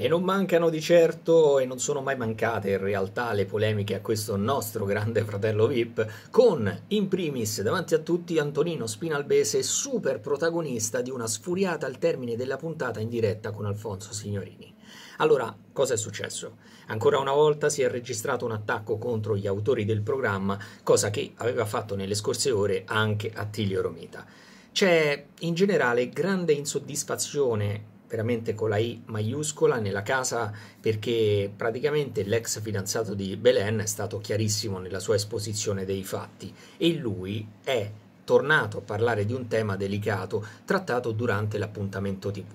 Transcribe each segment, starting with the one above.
E non mancano di certo, e non sono mai mancate in realtà, le polemiche a questo nostro grande fratello VIP, con in primis davanti a tutti Antonino Spinalbese, super protagonista di una sfuriata al termine della puntata in diretta con Alfonso Signorini. Allora, cosa è successo? Ancora una volta si è registrato un attacco contro gli autori del programma, cosa che aveva fatto nelle scorse ore anche Attilio Romita. C'è in generale grande insoddisfazione veramente con la I maiuscola nella casa perché praticamente l'ex fidanzato di Belen è stato chiarissimo nella sua esposizione dei fatti e lui è tornato a parlare di un tema delicato trattato durante l'appuntamento tv.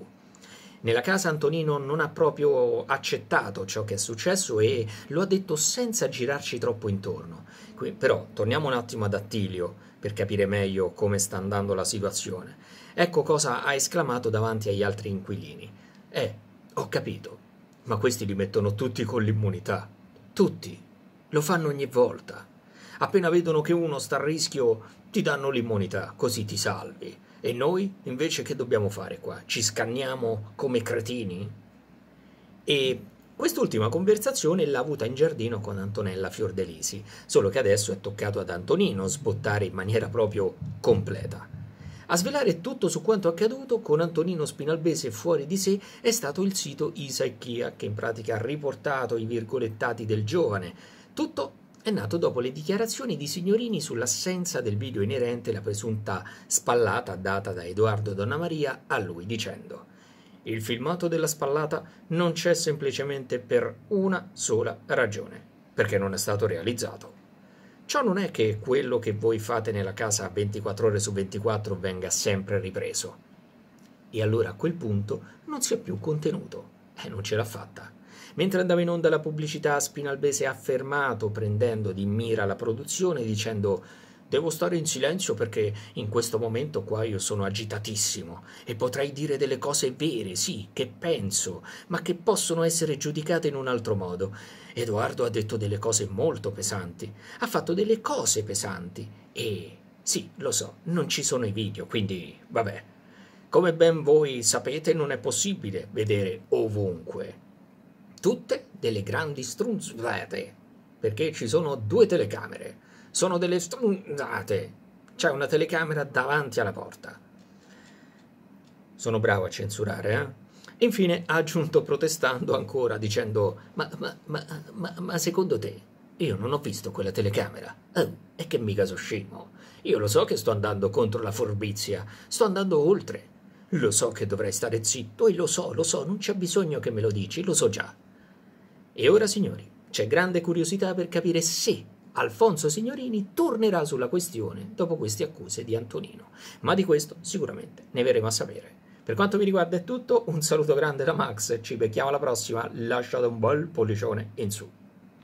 Nella casa Antonino non ha proprio accettato ciò che è successo e lo ha detto senza girarci troppo intorno. Qui, però torniamo un attimo ad Attilio per capire meglio come sta andando la situazione. Ecco cosa ha esclamato davanti agli altri inquilini. Eh, ho capito, ma questi li mettono tutti con l'immunità. Tutti. Lo fanno ogni volta. Appena vedono che uno sta a rischio, ti danno l'immunità, così ti salvi. E noi invece che dobbiamo fare qua? Ci scanniamo come cretini? E quest'ultima conversazione l'ha avuta in giardino con Antonella Fiordelisi, solo che adesso è toccato ad Antonino sbottare in maniera proprio completa. A svelare tutto su quanto accaduto con Antonino Spinalbese fuori di sé è stato il sito Isaichia, che in pratica ha riportato i virgolettati del giovane, tutto è nato dopo le dichiarazioni di Signorini sull'assenza del video inerente la presunta spallata data da Edoardo Donnamaria a lui dicendo il filmato della spallata non c'è semplicemente per una sola ragione, perché non è stato realizzato. Ciò non è che quello che voi fate nella casa 24 ore su 24 venga sempre ripreso. E allora a quel punto non si è più contenuto e non ce l'ha fatta. Mentre andava in onda la pubblicità, Spinalbese ha fermato prendendo di mira la produzione, dicendo Devo stare in silenzio perché in questo momento qua io sono agitatissimo e potrei dire delle cose vere, sì, che penso, ma che possono essere giudicate in un altro modo. Edoardo ha detto delle cose molto pesanti, ha fatto delle cose pesanti e sì, lo so, non ci sono i video, quindi vabbè. Come ben voi sapete non è possibile vedere ovunque tutte delle grandi strunzate, perché ci sono due telecamere, sono delle strunzate, c'è una telecamera davanti alla porta. Sono bravo a censurare, eh? Infine ha aggiunto protestando ancora, dicendo: ma, ma, ma, ma, secondo te io non ho visto quella telecamera? Oh, e che mica so scemo. Io lo so che sto andando contro la forbizia, sto andando oltre. Lo so che dovrei stare zitto e lo so, lo so, non c'è bisogno che me lo dici, lo so già. E ora, signori, c'è grande curiosità per capire se Alfonso Signorini tornerà sulla questione dopo queste accuse di Antonino, ma di questo sicuramente ne verremo a sapere. Per quanto mi riguarda è tutto, un saluto grande da Max, ci becchiamo alla prossima, lasciate un bel pollicione in su.